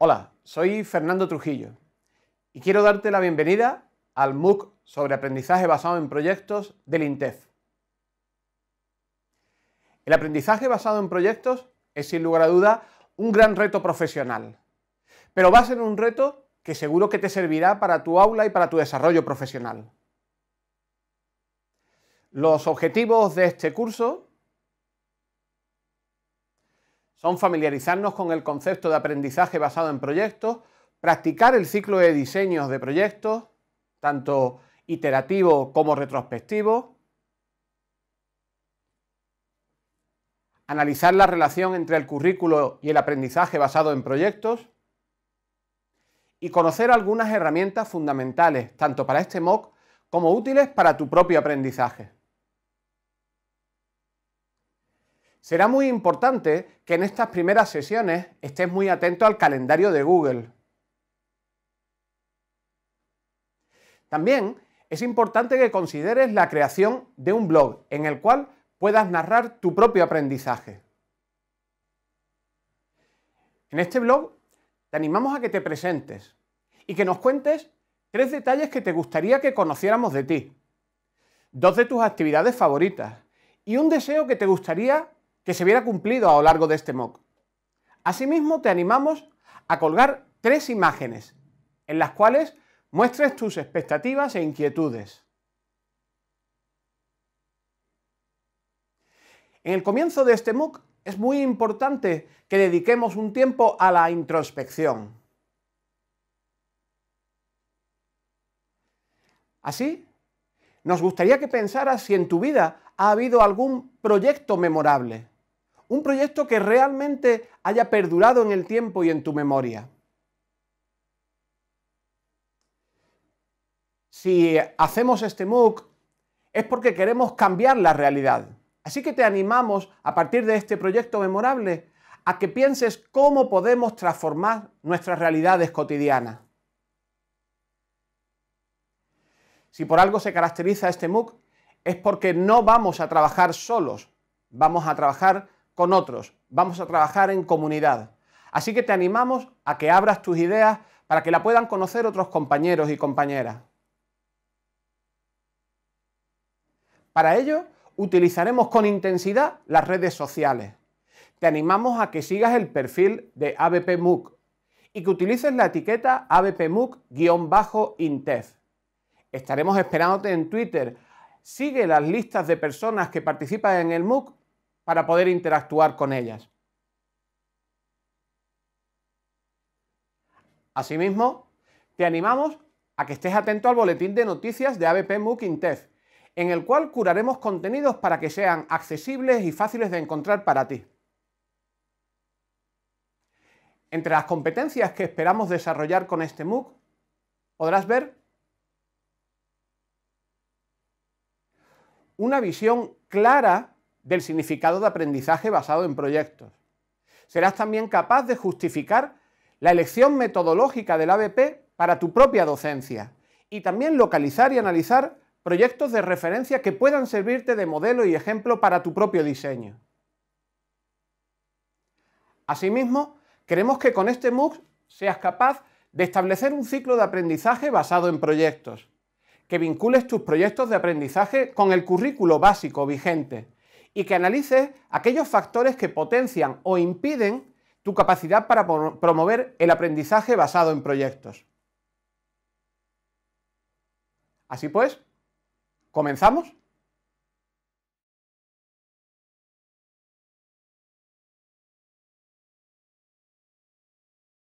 Hola, soy Fernando Trujillo y quiero darte la bienvenida al MOOC sobre aprendizaje basado en proyectos del INTEF. El aprendizaje basado en proyectos es sin lugar a duda un gran reto profesional, pero va a ser un reto que seguro que te servirá para tu aula y para tu desarrollo profesional. Los objetivos de este curso son familiarizarnos con el concepto de aprendizaje basado en proyectos, practicar el ciclo de diseños de proyectos, tanto iterativo como retrospectivo, analizar la relación entre el currículo y el aprendizaje basado en proyectos y conocer algunas herramientas fundamentales, tanto para este MOOC como útiles para tu propio aprendizaje. Será muy importante que en estas primeras sesiones estés muy atento al calendario de Google. También es importante que consideres la creación de un blog en el cual puedas narrar tu propio aprendizaje. En este blog te animamos a que te presentes y que nos cuentes tres detalles que te gustaría que conociéramos de ti, dos de tus actividades favoritas y un deseo que te gustaría que se hubiera cumplido a lo largo de este MOOC. Asimismo, te animamos a colgar tres imágenes en las cuales muestres tus expectativas e inquietudes. En el comienzo de este MOOC es muy importante que dediquemos un tiempo a la introspección. Así, nos gustaría que pensaras si en tu vida ha habido algún proyecto memorable un proyecto que realmente haya perdurado en el tiempo y en tu memoria. Si hacemos este MOOC es porque queremos cambiar la realidad. Así que te animamos a partir de este proyecto memorable a que pienses cómo podemos transformar nuestras realidades cotidianas. Si por algo se caracteriza este MOOC es porque no vamos a trabajar solos, vamos a trabajar con otros, vamos a trabajar en comunidad. Así que te animamos a que abras tus ideas para que la puedan conocer otros compañeros y compañeras. Para ello, utilizaremos con intensidad las redes sociales. Te animamos a que sigas el perfil de ABPMOOC y que utilices la etiqueta ABPMOOC-INTEF. Estaremos esperándote en Twitter. Sigue las listas de personas que participan en el MOOC para poder interactuar con ellas. Asimismo, te animamos a que estés atento al boletín de noticias de ABP MOOC Intef, en el cual curaremos contenidos para que sean accesibles y fáciles de encontrar para ti. Entre las competencias que esperamos desarrollar con este MOOC, podrás ver una visión clara del significado de aprendizaje basado en proyectos. Serás también capaz de justificar la elección metodológica del ABP para tu propia docencia y también localizar y analizar proyectos de referencia que puedan servirte de modelo y ejemplo para tu propio diseño. Asimismo, queremos que con este MOOC seas capaz de establecer un ciclo de aprendizaje basado en proyectos, que vincules tus proyectos de aprendizaje con el currículo básico vigente y que analices aquellos factores que potencian o impiden tu capacidad para promover el aprendizaje basado en proyectos. Así pues, ¿comenzamos?